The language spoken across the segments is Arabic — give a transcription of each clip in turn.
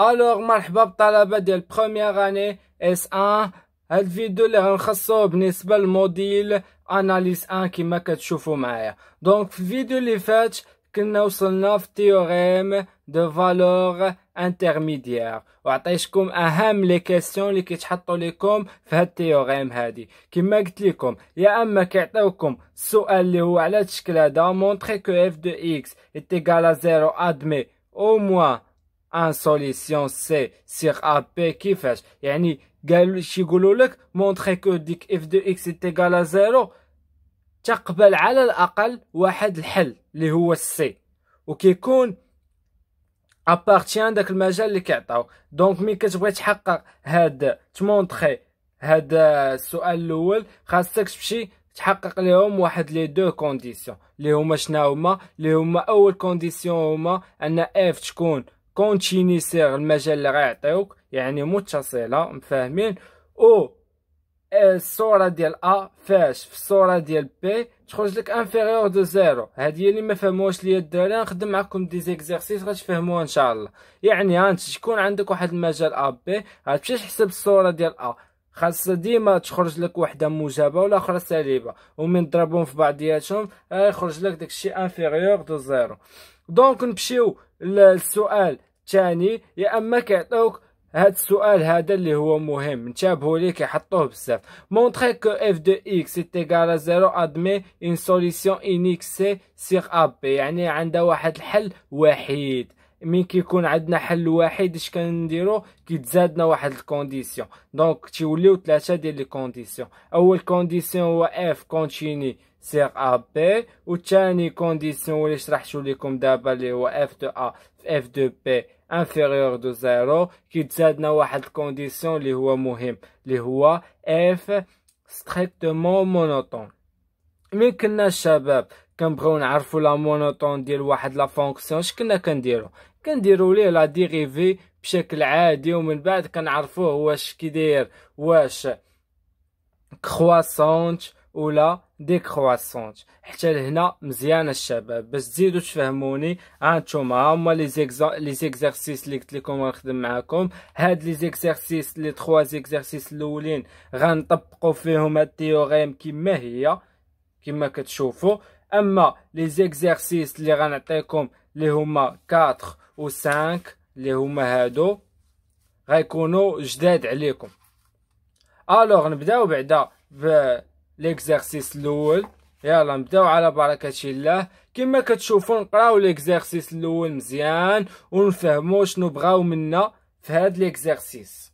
Alors, ma chabba de la première année, S1, elle a vu de l'anchasse, elle de l'analyse 1 qui m'a fait Donc, la vidéo qui que nous un théorème de valeur intermédiaire. que vous avez eu des questions qui ont été posées le théorème qui m'a fait vous avez vu que Comme avez vous avez que vous avez que que ان سوليسيون سي سيغ ا بي كيفاش يعني قالوا شي يقولوا لك مونطري كو ديك اف دو اكس ا زيرو تقبل على الاقل واحد الحل اللي هو السي وكيكون ابارتيان داك المجال اللي كيعطاو دونك مي كتبغي تحقق هاد تمونطري هاد السؤال الاول خاصك تمشي تحقق لهم واحد لي دو كونديسيون اللي هما شناهما اللي هما اول كونديسيون هما ان اف تكون كونتينيسير المجال اللي غيعطيوك يعني متصله مفاهمين او إيه، الصوره ديال ا فاش في الصوره ديال بي تخرج لك انفيريور دو زيرو هذه هي اللي ما فهموهاش ليا الدراري نخدم معكم دي زيكزيرسيس غتفهموها ان شاء الله يعني انت تكون عندك واحد المجال ا بي غتمشي تحسب الصوره ديال ا خاص ديما تخرج لك وحده موجبه اخرى سالبه ومن ضربهم في بعضياتهم آه، يخرج لك داكشي انفيريور دو زيرو دونك نمشيو للسؤال تاني يا اما كيعطيوك هاد السؤال هذا اللي هو مهم انتبهوا ليه كيحطوه بزاف مونتري كو اف دو اكس ايتيغال زيرو ادمي ان سوليسيون انيك سي سيغ ا بي يعني عندها واحد الحل وحيد من كيكون عندنا حل واحد اش كنديرو كيتزادنا واحد الكونديسيون دونك تيوليو ثلاثه ديال لي كونديسيون اول كونديسيون هو اف كونتيني سيغ ا بي والثاني كونديسيون اللي شرحتو لكم دابا اللي هو اف دو ا اف دو بي انفيريور دو زيرو كيتزادنا واحد الكونديسيون اللي هو مهم اللي هو اف ستريكتومون مونوتون مي كنا الشباب كنبغيو نعرفو لا مونوتون ديال واحد لا فونكسيون شكنا كنديرو كنديرو ليه لا ديريفي بشكل عادي ومن بعد كنعرفوه واش كيدير واش كرواسونت ولا ديكرواسونت حتى لهنا مزيان الشباب باش تزيدو تفهموني هانتوما ها هما لي زيكزا لي زيكزارسيس اللي قلت لكم غنخدم معاكم هاد لي زيكزارسيس لي تخوا زيكزارسيس الاولين غنطبقو فيهم هاد التيوريم كما هي كما كتشوفوا اما لي زيكزارسيس اللي غنعطيكم اللي هما 4 و 5 اللي هما هادو غيكونوا جداد عليكم الوغ نبداو بعدا ب ليكزارسيس الاول يلا نبداو على بركه الله كما كتشوفوا نقراو ليكزارسيس الاول مزيان ونفهموا شنو بغاو منا في هاد ليكزارسيس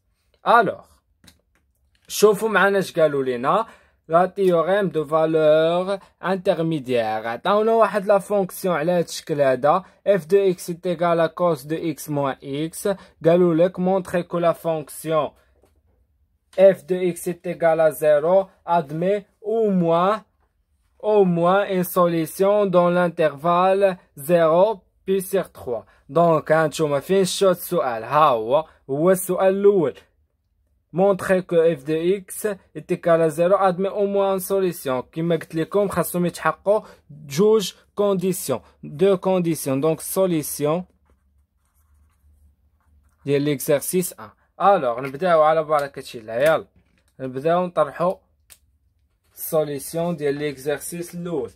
الوغ شوفوا معنا اش قالوا لينا لا تيوريم دو فالور انترميديير عطاونا واحد لا فونكسيون على هاد الشكل هذا اف دو اكس ا كوس دو اكس موان اكس قالوا لك مونتري كو لا فونكسيون اف دو اكس تيغال زيرو ادمي au moins au moins une solution dans l'intervalle 0 puis sur 3. Donc, hein, un tu m'as fait chose sur ou sur Montrer que f de x est égal à 0 admet au moins une solution. Qui m'a dit les comptes, juge condition. Deux conditions. Donc, solution de l'exercice 1. Alors, on va voir la question. On va la solution ديال ليكزارسيس الاول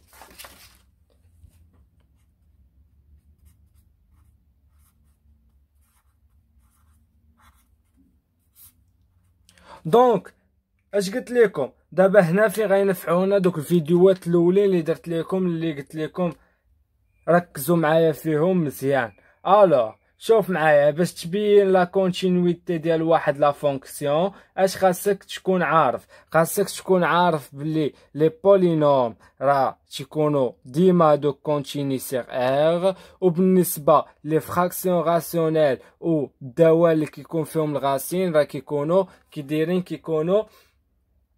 دونك اش قلت لكم دابا هنا فين غينفعونا دوك الفيديوهات الاولين اللي درت لكم اللي قلت لكم ركزوا معايا فيهم مزيان الوغ شوف معايا باش تبين لا كونتينيتي ديال واحد لا فونكسيون اش خاصك تكون عارف خاصك تكون عارف بلي لي بولينوم راه تيكونوا ديما دو كونتيني سيغ ار وبالنسبه لي فراكسيون راسيونيل و الدوال اللي كيكون فيهم الغاسين راه كيكونوا كيديرين كيكونوا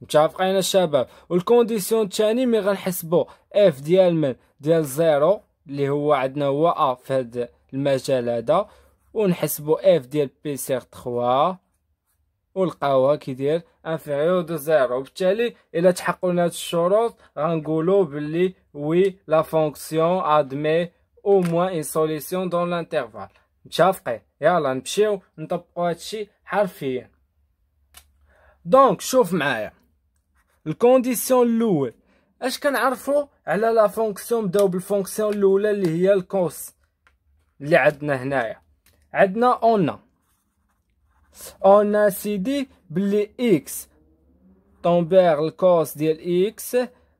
متعافقين الشباب والكونديسيون الثاني مي غنحسبوا اف ديال من ديال زيرو اللي هو عندنا هو ا في هذا المجال هذا ونحسبوا اف ديال بي سير 3 ولقاوها كيدير انفيريور دو زيرو وبالتالي الا تحققوا هاد الشروط غنقولوا باللي وي لا فونكسيون ادمي او موان اون سوليسيون دون لانترفال متفقين يلا نمشيو نطبقوا هادشي حرفيا دونك شوف معايا الكونديسيون الاول اش كنعرفوا على لا فونكسيون نبداو بالفونكسيون الاولى اللي هي الكوس اللي عندنا هنايا عندنا اون اون سيدي بلي اكس طومبير الكوس ديال اكس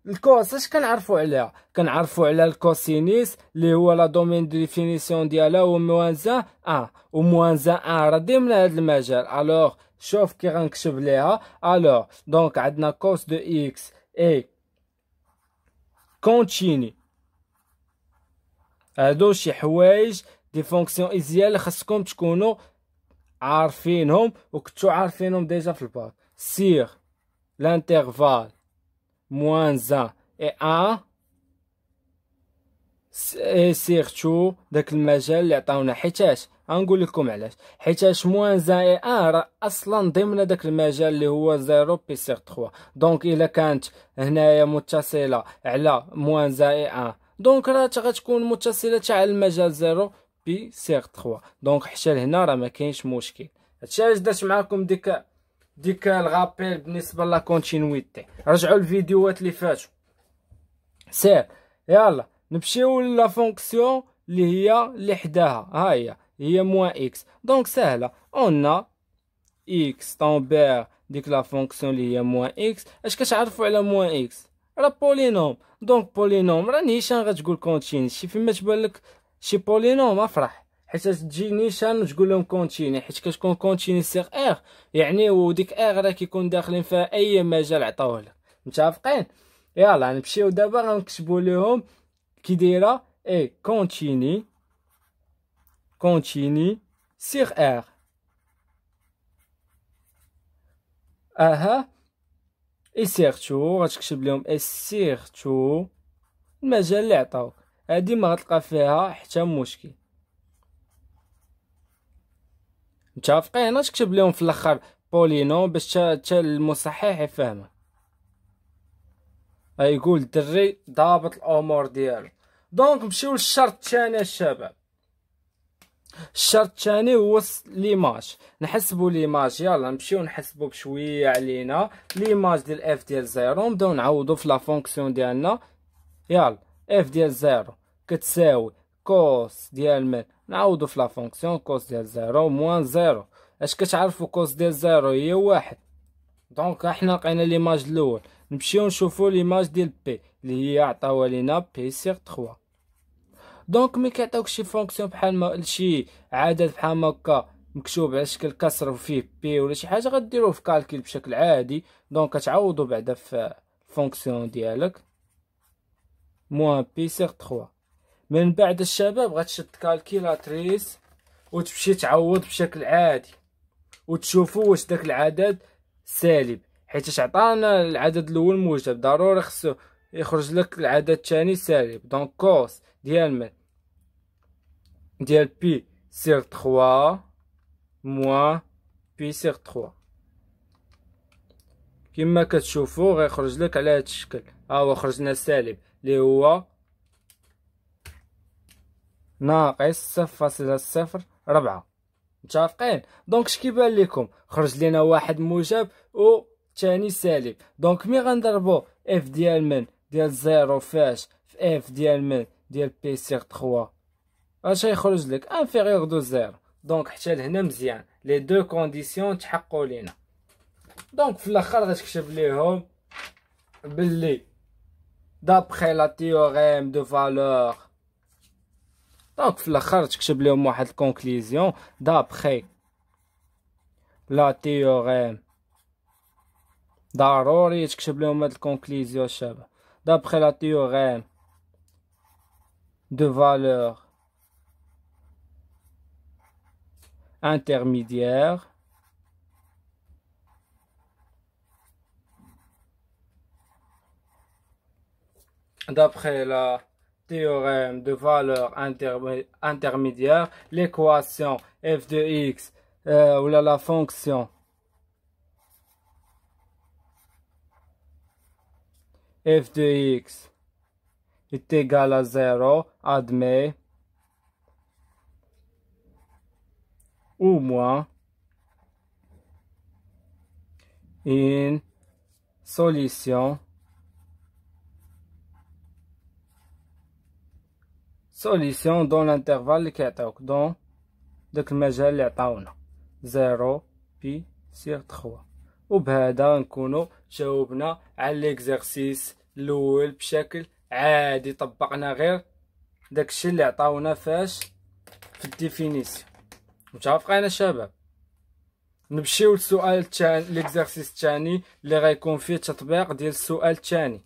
الكوس اش كنعرفوا عليها كنعرفوا على الكوسينيس اللي هو لا دومين ديفينيسيون ديالها هو موان زان ان وموان زان راه ديما هذا المجال الوغ شوف كي غنكتب ليها الوغ دونك عندنا كوس دو اكس اي كونتيني هادو شي حوايج دي فونكسيون ايزيال اللي خاصكم تكونوا عارفينهم وكنتو عارفينهم ديجا في الباك سير لانترفال موان زان اي ان اي surtout داك المجال اللي عطاونا حيتاش غنقول لكم علاش حيت زان اي ار اصلا ضمن داك المجال اللي هو زيرو بي سي 3 دونك الا كانت هنايا متصله على زان اي ان دونك راه غتكون متصله تاع المجال زيرو بي سي 3 دونك حتى لهنا راه ما كاينش مشكل هادشي علاش درت معاكم ديك ديك الغابيل بالنسبه لا كونتينويتي رجعوا الفيديوهات اللي فاتوا سير يلا نمشيو لا فونكسيون اللي هي اللي حداها ها هي هي موان اكس دونك سهله اون اكس طومبير ديك لا فونكسيون لي هي موان اكس اش كتعرفوا على موان اكس راه بولينوم دونك بولينوم راه نيشان غتقول كونتيني شي فيما تبان لك شي بولينوم افرح حيت تجي نيشان وتقول لهم كونتيني حيت كتكون كونتيني سيغ اغ يعني وديك اغ راه كيكون داخلين فيها اي مجال عطاوه لك متفقين نمشيو دابا غنكتبو لهم كي دايره اي كونتيني continue sur R. اها سيرتو غتكتب إي سيغتو المجال اللي عطاوك هادي ما غتلقى فيها حتى مشكل متافقين اش تكتب ليهم في الاخر بولينو باش حتى المصحح يفهمها غيقول الدري ضابط الامور ديالو دونك نمشيو للشرط الثاني الشباب الشرط الثاني هو ليماج نحسبوا ليماج يلا نمشيو نحسبوا بشويه علينا ليماج ديال اف ديال زيرو نبداو نعوضوا في لا فونكسيون ديالنا يلا اف ديال زيرو كتساوي كوس ديال من نعوضوا في لا فونكسيون كوس ديال زيرو موان زيرو اش كتعرفوا كوس ديال زيرو هي واحد دونك احنا لقينا ليماج الاول نمشيو نشوفوا ليماج ديال بي اللي هي عطاوها لينا بي سيغ 3 دونك مي كيعطيوك شي فونكسيون بحال ما شي عدد بحال هكا مكتوب على شكل كسر وفيه بي ولا شي حاجه غديروه في كالكيل بشكل عادي دونك كتعوضو بعدا في الفونكسيون ديالك موان بي سيغ 3 من بعد الشباب غتشد كالكيلاتريس وتمشي تعوض بشكل عادي وتشوفوا واش داك العدد سالب حيت عطانا العدد الاول موجب ضروري خصو يخرج لك العدد الثاني سالب دونك كوس ديال من ديال بي سير تخوا موان بي سير تخوا كما كتشوفوا غيخرج لك على هذا الشكل ها هو خرجنا السالب اللي هو ناقص صفر فاصلة صفر ربعة متفقين دونك كيبان لكم خرج لنا واحد موجب و ثاني سالب دونك مي غنضربو اف ديال من ديال زيرو فاش في اف ديال من ديال بي سير تخوا اش يخرج لك انفيريور دو زيرو دونك حتى لهنا مزيان لي دو كونديسيون تحققوا لينا دونك في الاخر غتكتب ليهم باللي دابخي لا تيوريم دو فالور دونك في الاخر تكتب لهم واحد الكونكليزيون دابخي لا تيوريم ضروري تكتب لهم هاد الكونكليزيون شابه دابخي لا تيوريم دو فالور intermédiaire, d'après la théorème de valeur intermédiaire, l'équation f de x, euh, ou la fonction f de x est égale à 0 admet ou moins une solution solution dans l'intervalle qui est donc de que je donné 0 pi sur 3 ou bien nous coup je à l'exercice l'oul pchekl عادي طبقنا غير داكشي اللي عطاونا فاش في définition je vous Nous l'exercice chani. Le réconférence chatbert la réconférence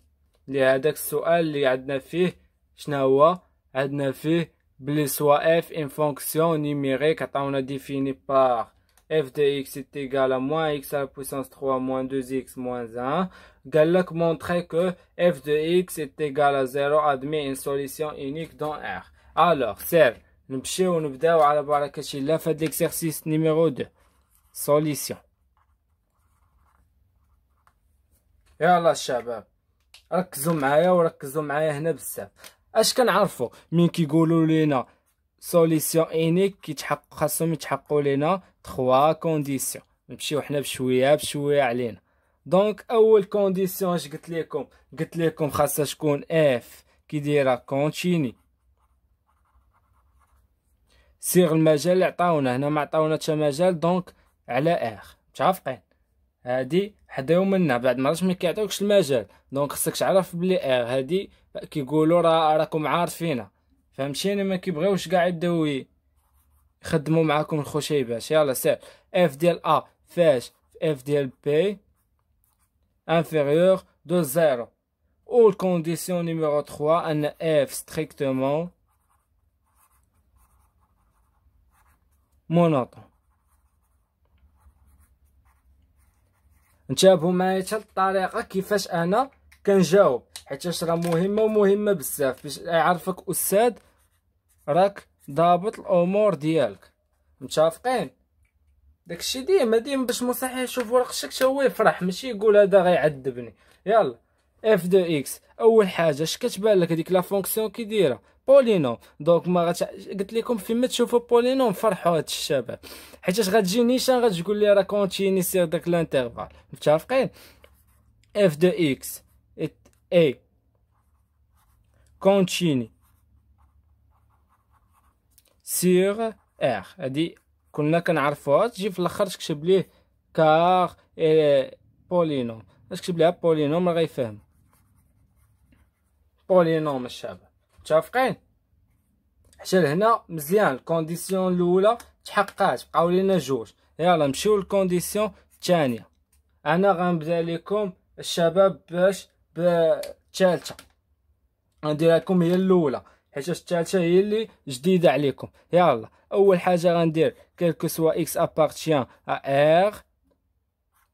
de la réconférence de la réconférence de la réconférence de la réconférence de la réconférence de la réconférence de la de x est égal à réconférence de la réconférence de de de la نمشيو نبداو على بركة الله في هاد ليكسيرسيس نيميرو دو سوليسيون يلا الشباب ركزوا معايا وركزوا معايا هنا بزاف اش كنعرفوا مين كيقولوا لينا سوليسيون اينيك كيتحقق خاصهم يتحققوا لينا 3 كونديسيون نمشيو حنا بشويه بشويه علينا دونك اول كونديسيون اش قلت لكم قلت لكم خاصها تكون اف كي دايره كونتيني صيغ المجال اللي عطاونا هنا ما عطاونا حتى مجال دونك على اخ متفقين هادي حداو منا بعد راش ما كيعطيوكش المجال دونك خصك تعرف بلي اغ هادي كيقولوا راه راكم عارفينا فهمتيني ما كيبغيوش كاع يبداو يخدموا معاكم الخشيبات يلا سير اف ديال ا فاش اف ديال بي انفيريور دو زيرو ou condition نيميرو 3 ان اف ستريكتومون منوطون انتبهوا معايا حتى الطريقه كيفاش انا كنجاوب حيت راه مهمه ومهمه بزاف باش يعرفك استاذ راك ضابط الامور ديالك متفقين داكشي ديما ديما باش مصحي يشوف ورق الشك تا هو يفرح ماشي يقول هذا غيعذبني يلا اف دو اكس اول حاجه اش كتبان لك هذيك لا فونكسيون كي دايره بولينوم دونك ما غتش... قلت لكم فيما تشوفوا بولينوم فرحوا هاد الشباب حيتاش غتجي نيشان غتقول لي راه كونتيني سير داك لانترفال متفقين اف دو اكس اي كونتيني سير ار هادي كنا كنعرفوها تجي في الاخر تكتب ليه كار إيه بولينوم اش كتب ليها بولينوم راه غيفهم بولينوم الشابه متفقين حتى لهنا مزيان الكونديسيون الاولى تحققات بقاو لينا جوج يلا نمشيو للكونديسيون الثانيه انا غنبدا لكم الشباب باش بالثالثه غندير لكم هي الاولى حيت الثالثه هي اللي جديده عليكم يلا اول حاجه غندير كيلكو سوا اكس ابارتيان ا ار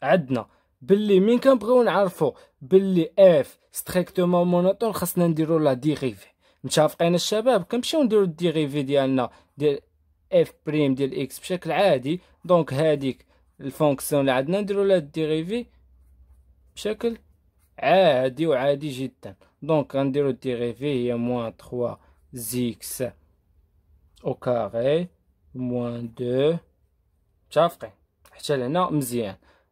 عندنا باللي من كنبغيو نعرفو باللي اف ستريكتومون مونوتون خاصنا نديرو لا ديريفي متفقين الشباب كنمشيو نديرو الديريفي ديالنا ديال اف بريم ديال اكس بشكل عادي دونك هاديك الفونكسيون اللي عندنا نديرو لها الديريفي بشكل عادي وعادي جدا دونك غنديرو الديريفي هي موان 3 زيكس او كاري موان دو متفقين حتى لهنا مزيان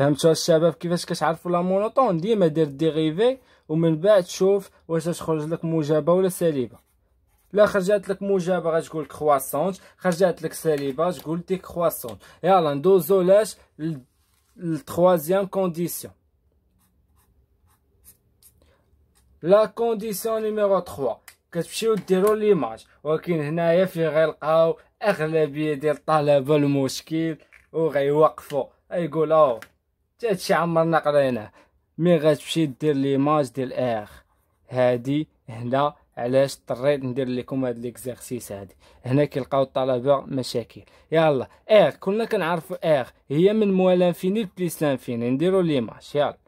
فهمتوا الشباب كيفاش كتعرفوا لا مونوطون ديما دير ديغيفي ومن بعد شوف واش تخرج لك موجبه ولا سالبه لا خرجات لك موجبه غتقول كرواسونت خرجات لك سالبه تقول ديك كرواسونت يلا ندوزو لاش للتروازيام كونديسيون لا كونديسيون نيميرو 3 كتمشيو ديروا ليماج ولكن هنايا في غيلقاو اغلبيه ديال الطلبه المشكل وغيوقفوا يقول او تا هادشي عمرنا قريناه مي غتمشي دير ليماج ديال اخ هادي هنا علاش اضطريت ندير لكم هاد ليكزارسيس هادي هنا كيلقاو الطلبه مشاكل يلا اغ كلنا كنعرفوا اغ هي من موال انفيني لبليس لانفيني نديرو ليماج يلا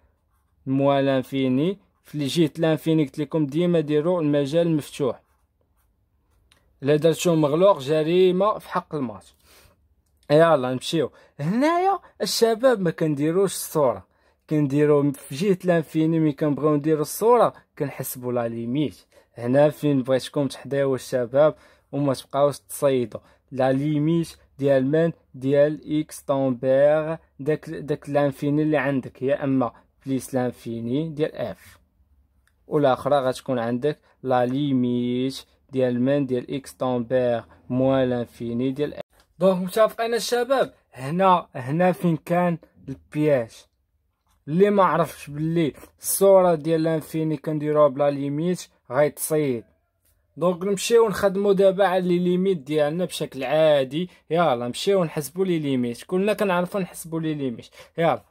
موال انفيني فلي جيت لانفيني قلت لكم ديما ديروا المجال مفتوح لا درتو مغلوق جريمه في حق الماتش يلا نمشيو هنايا الشباب ما كنديروش الصوره كنديرو في جهه لانفيني مي كنبغيو نديرو الصوره كنحسبو لا ليميت هنا فين بغيتكم تحداو الشباب وما تبقاوش تصيدوا لا ليميت ديال من ديال اكس طومبير داك داك لانفيني اللي عندك يا اما بليس لانفيني ديال اف والاخرى غتكون عندك لا ليميت ديال من ديال اكس طومبير موان لانفيني ديال دونك متفقين الشباب هنا هنا فين كان البياج اللي ما عرفش باللي الصوره ديال لانفيني كنديروها بلا ليميت غيتصيد دونك نمشيو نخدمو دابا على لي ليميت ديالنا بشكل عادي يلا نمشيو نحسبو لي ليميت كلنا كنعرفو نحسبو لي ليميت يلا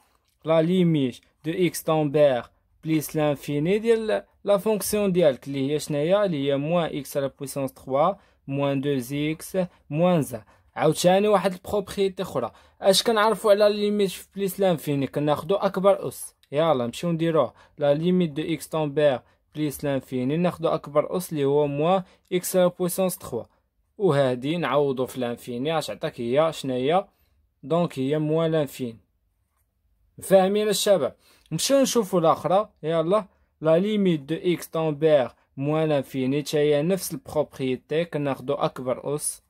لا ليميت دو اكس طومبير بليس لانفيني ديال لا فونكسيون ديالك اللي هي شناهي اللي هي موان اكس على بويسونس 3 موان 2 اكس موان زا عاوتاني واحد البروبريتي اخرى اش كنعرفوا على ليميت في بليس لانفيني كناخدو اكبر اس يلا نمشيو نديروه لا ليميت دو اكس تومبير بليس لانفيني ناخدو اكبر اس اللي هو موا اكس على بويسونس 3 وهادي نعوضو في لانفيني اش عطاك هي شناهي دونك هي موا لانفيني فاهمين الشباب نمشيو نشوفو الاخرى يلا لا ليميت دو اكس تومبير موا لانفيني تاهي نفس البروبريتي كناخدو اكبر اس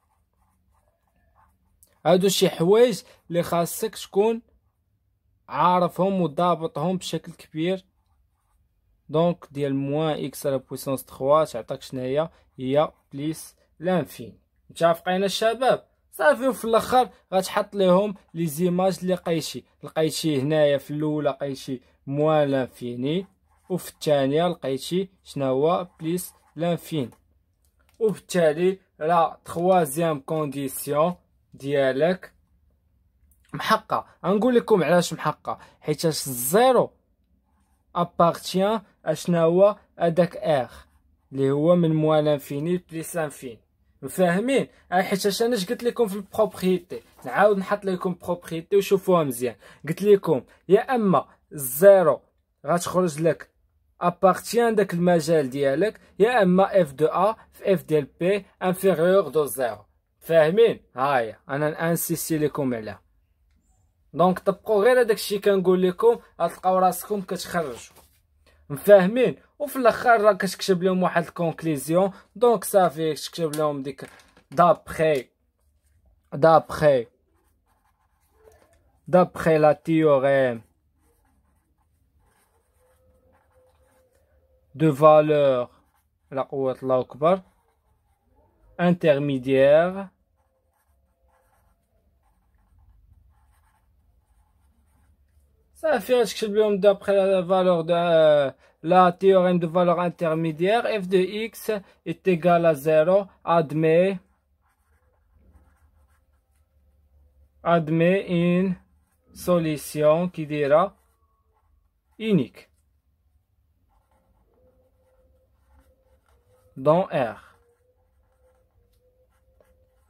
هادو شي حوايج اللي خاصك تكون عارفهم وضابطهم بشكل كبير دونك ديال موان اكس على بويسونس 3 تعطيك شناهي هي بليس لانفين متفقين الشباب صافي وفي الاخر غتحط لهم لي زيماج اللي لقيتي لقيتي هنايا في الاولى لقيتي موان لانفيني وفي الثانيه لقيتي شنو هو بليس لانفين وبالتالي لا تخوازيام كونديسيون ديالك محقه غنقول لكم علاش محقه حيت الزيرو ابارتيان اشنا هو هذاك ار اللي هو من موال انفيني بليس انفين فاهمين آه، حيت اش انا قلت لكم في البروبريتي نعاود نحط لكم بروبريتي وشوفوها مزيان قلت لكم يا اما الزيرو غتخرج لك ابارتيان داك المجال ديالك يا اما اف دو ا في اف ديال بي انفيريور دو زيرو فاهمين هاهي انا انسيستي لكم عليها دونك طبقوا غير هذاك الشيء كنقول لكم غتلقاو راسكم كتخرجوا مفاهمين وفي الاخر راه كتكتب لهم واحد الكونكليزيون دونك صافي تكتب لهم ديك دابخي دابخي دابخي لا تيوريم دو فالور لا قوة الله أكبر intermédiaire Ça fait ce d'après la valeur euh, la théorème de valeur intermédiaire f de x est égal à 0 admet admet une solution qui dira unique dans R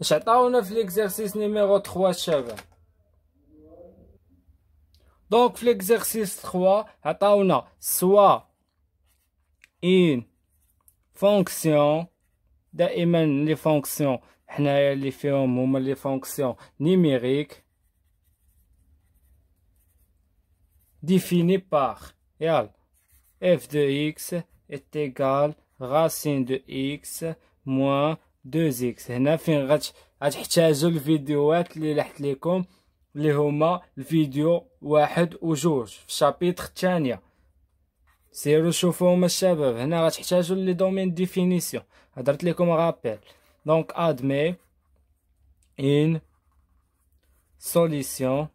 J'attends fait l'exercice numéro 3 Donc l'exercice 3, attends, soit une fonction les fonctions, les fonctions, les fonctions numériques définies par f de x est égal racine de x moins 2 زيكس هنا فين غت غتحتاجوا الفيديوهات اللي لحت لكم اللي هما الفيديو واحد و جوج في الشابيتر الثانيه سيروا شوفوهم الشباب هنا غتحتاجوا لي دومين ديفينيسيون هضرت لكم غابيل دونك ادمي ان سوليسيون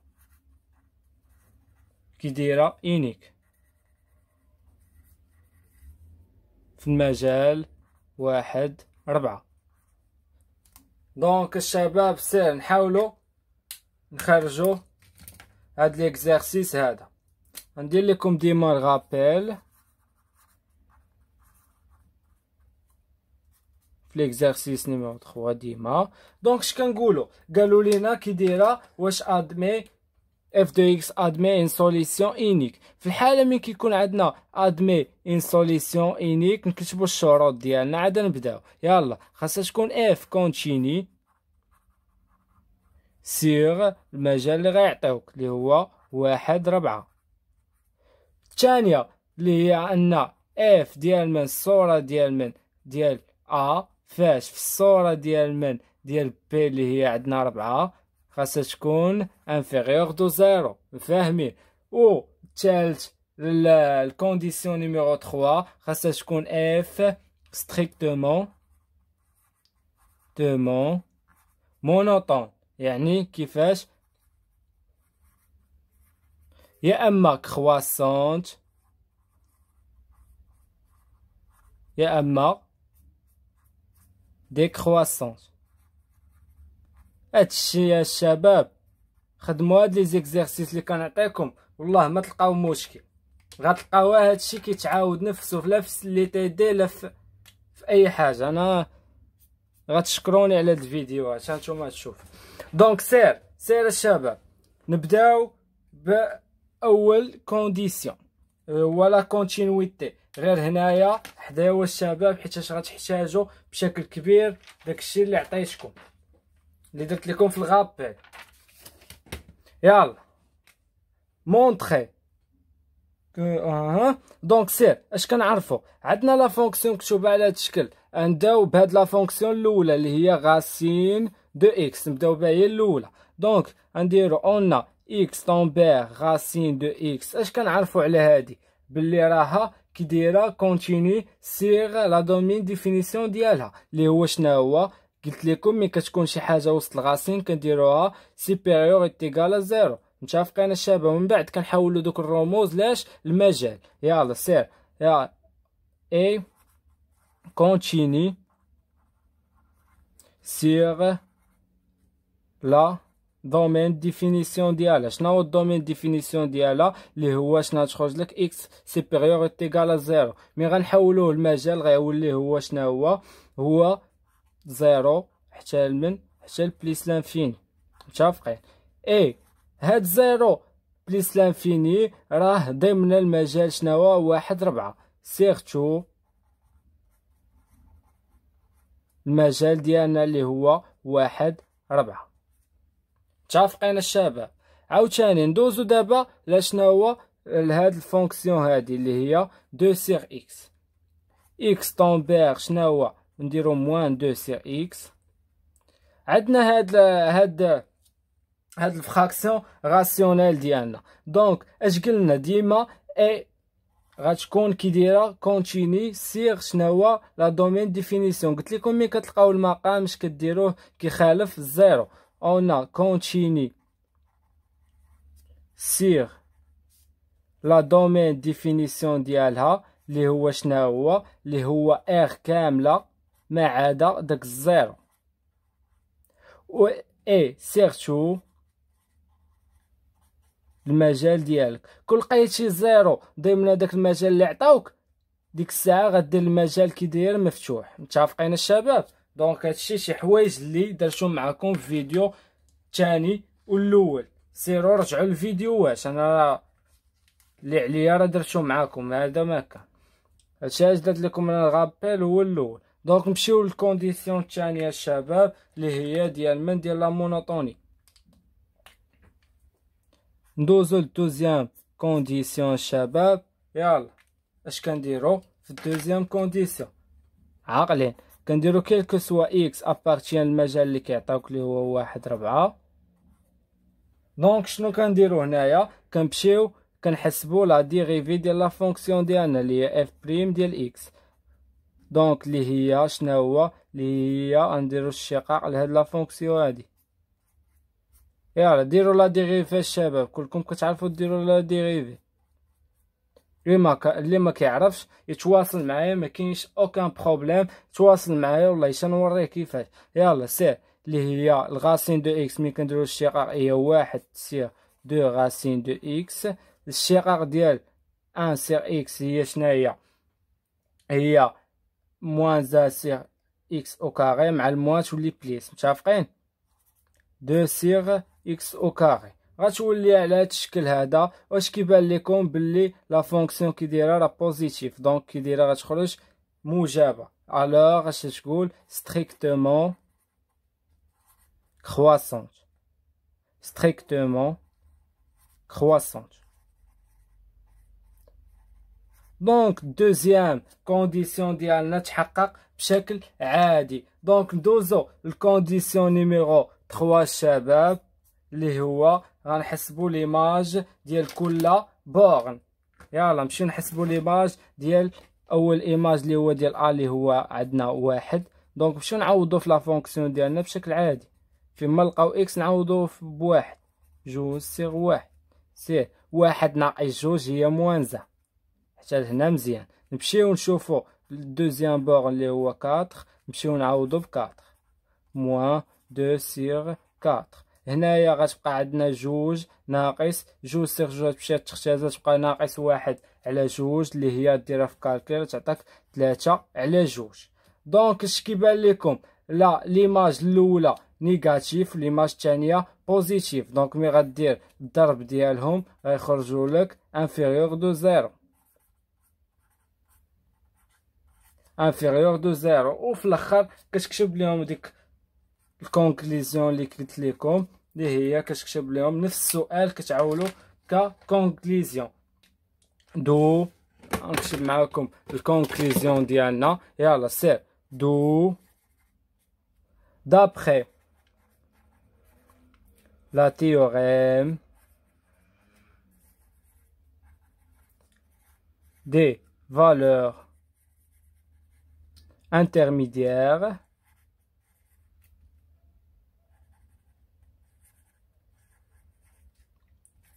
كي دايره انيك في المجال واحد ربعة دونك الشباب سير نحاولوا نخرجوا هاد ليكزارسيس هذا ندير لكم ديما الغابيل في ليكزارسيس نيميرو 3 ديما دونك اش كنقولوا قالوا لينا كي دايره واش ادمي اف دو اكس ادمي ان سوليسيون اينيك في الحاله ملي كيكون عندنا ادمي ان سوليسيون اينيك نكتبوا الشروط ديالنا عاد نبداو يلا خاصها تكون اف كونتيني سيغ المجال اللي غيعطيوك اللي هو واحد ربعة الثانية اللي هي ان اف ديال من الصورة ديال من ديال ا فاش في الصورة ديال من ديال بي اللي هي عندنا ربعة inférieur de 0, fermé. Ou challenge la condition numéro 3, Rassashkun F, strictement, monotone, mon entend. Yannick, qui fait, y a un ma croissant, il y a un mac هادشي يا الشباب خدموا هاد لي زيكزيرسيس اللي كنعطيكم والله ما تلقاو مشكل غتلقاو هادشي كيتعاود نفسه لا في لي تي دي لا في اي حاجه انا غتشكروني على هاد الفيديو حتى نتوما تشوف دونك سير سير الشباب نبداو باول كونديسيون ولا كونتينويتي غير هنايا حداو الشباب حيت غتحتاجوا بشكل كبير داكشي اللي عطيتكم اللي درت لكم في الغابي يلا مونطري اها دونك سير اش كنعرفوا عندنا لا فونكسيون مكتوبه على هذا الشكل نبداو بهاد لا فونكسيون الاولى اللي هي غاسين دو اكس نبداو بها هي الاولى دونك نديرو اون اكس طومبير غاسين دو اكس اش كنعرفوا على هادي باللي راها كي دايره كونتيني سيغ لا دومين ديفينيسيون ديالها اللي هو شنو هو قلت لكم ملي كتكون شي حاجه وسط الغاسين كنديروها سوبيريور ايتيغال زيرو متفقين الشباب ومن بعد كنحولوا دوك الرموز لاش المجال يلا سير يا اي كونتيني سير لا دومين ديفينيسيون ديالها شنو هو الدومين ديفينيسيون ديالها اللي هو شنو تخرج لك اكس سوبيريور ايتيغال زيرو مي غنحولوه المجال غيولي هو شنو هو هو زيرو حتى لمن حتى لبليس لانفيني متفقين اي هاد زيرو بليس لانفيني راه ضمن المجال شناوا واحد ربعة سيغتو المجال ديالنا اللي هو واحد ربعة متفقين الشباب عاوتاني ندوزو دابا لشناوا لهاد الفونكسيون هادي اللي هي دو سيغ اكس اكس طومبيغ شناوا نديرو موان دو سير اكس عندنا هاد هاد هاد الفراكسيون راسيونيل ديالنا دونك اش قلنا ديما اي غتكون كي دايره كونتيني سيغ شناهوا لا دومين ديفينيسيون قلت لكم ملي كتلقاو المقام اش كديروه كيخالف الزيرو اونا كونتيني سيغ لا دومين ديفينيسيون ديالها اللي هو شناهوا اللي هو ار كامله ما عدا داك الزيرو و اي سيرتو المجال ديالك كل لقيت شي زيرو ضمن داك المجال اللي عطاوك ديك الساعه غدير المجال كي داير مفتوح متفقين الشباب دونك هادشي شي حوايج اللي درتهم معكم في فيديو الثاني والاول سيروا رجعوا واش انا راه اللي عليا راه درتو معاكم هذا ما كان هادشي اش لكم انا الغابيل هو الاول دونك نمشيو للكونديسيون الثانيه الشباب اللي هي ديال من ديال لا مونوطوني ندوزو للدوزيام كونديسيون الشباب يلا اش كنديرو في الدوزيام كونديسيون عاقلين كنديرو كيلكو سوا اكس ابارتيان المجال اللي كيعطيوك اللي هو واحد ربعة دونك شنو كنديرو هنايا كنمشيو كنحسبو لا ديريفي ديال لا فونكسيون ديالنا اللي هي اف بريم ديال اكس دونك اللي هي شنو هو اللي هي نديرو الشقاق لهاد لا فونكسيون هادي يلا ديروا لا ديريفي الشباب كلكم كتعرفوا ديروا لا ديريفي اللي ما اللي ما كيعرفش يتواصل معايا ما كاينش اوكان بروبليم تواصل معايا والله شنوريه كيفاش يلا سير اللي هي الغاسين دو اكس ملي كنديروا الشقاق هي واحد سير دو غاسين دو اكس الشقاق ديال ان سير اكس هي شناهي هي Moins 1 sur x au carré, mais moins 1 sur x au carré. Vous 2 sur x au carré. Je vais vous montrer cette forme, et la fonction qui est la positive. Donc, qui vais que tu la fonction qui est la Alors, je vais vous montrer strictement croissante. Strictement croissante. دونك دوزيام كونديسيون ديالنا تحقق بشكل عادي دونك ندوزو الكونديسيون نيميرو 3 الشباب اللي هو غنحسبوا ليماج ديال كل بورن يلا نمشيو نحسبوا ليماج ديال اول ايماج اللي هو ديال ا اللي هو عندنا واحد دونك نمشيو نعوضو في لا فونكسيون ديالنا بشكل عادي فيما لقاو اكس نعوضوا بواحد جوج سير واحد سير واحد ناقص جوج هي موانزه حتى لهنا مزيان نمشيو نشوفو الدوزيام بور اللي هو 4 نمشيو نعوضو ب 4 موان دو سيغ 4 هنايا غتبقى عندنا جوج ناقص جوج سيغ جوج تمشي تختازا تبقى ناقص واحد على جوج اللي هي ديرها في كالكير تعطيك تلاتة على جوج دونك اش كيبان لكم لا ليماج الاولى نيجاتيف ليماج الثانيه بوزيتيف دونك مي غدير الضرب ديالهم غيخرجوا لك انفيريور دو زيرو inférieur de zéro. وفي la كتكتب ce ديك الكونكليزيون اللي قلت لكم اللي هي كتكتب la نفس السؤال كتعاولوا ككونكليزيون دو نكتب معاكم الكونكليزيون ديالنا يلا سير d'après la théorème des valeurs intermédiaire,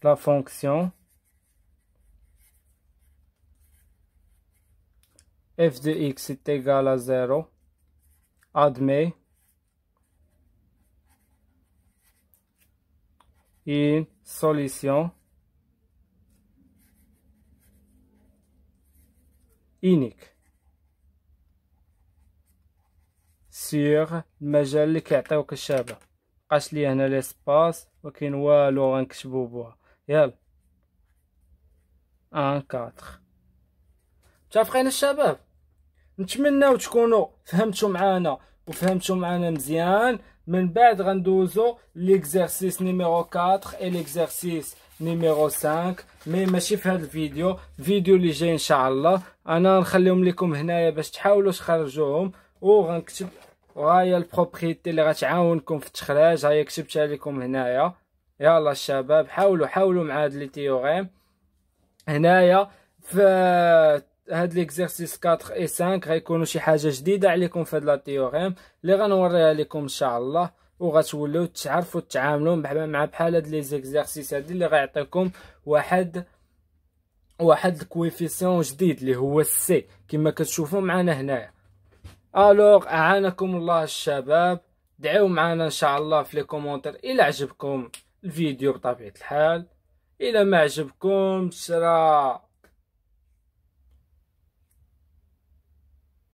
la fonction f de x est égal à zéro, admet une solution unique. سيغ المجال اللي كيعطيوك الشابه بقاش ليا هنا ليسباس وكاين والو غنكتبو بوها يلا ان كاتخ متافقين الشباب نتمناو تكونوا فهمتوا معانا وفهمتوا معانا مزيان من بعد غندوزو ليكزيرسيس نيميرو 4 اي ليكزارسيس نيميرو 5 مي ماشي في هذا الفيديو الفيديو اللي جاي ان شاء الله انا نخليهم لكم هنايا باش تحاولوا تخرجوهم وغنكتب وهاي البروبريتي اللي غتعاونكم في التخراج هاي كتبتها لكم هنايا يلا الشباب حاولوا حاولوا مع هاد لي تيوغيم هنايا في هاد ليكزيرسيس 4 اي 5 غيكونوا شي حاجه جديده عليكم في هاد لا تيوغيم اللي غنوريها لكم ان شاء الله وغتولوا تعرفوا تتعاملوا مع بحال هاد لي زيكزيرسيس هادي اللي غيعطيكم واحد واحد الكويفيسيون جديد اللي هو السي كما كتشوفوا معنا هنايا الوغ اعانكم الله الشباب دعيو معنا ان شاء الله في لي كومونتير الى عجبكم الفيديو بطبيعه الحال الى ما عجبكم راه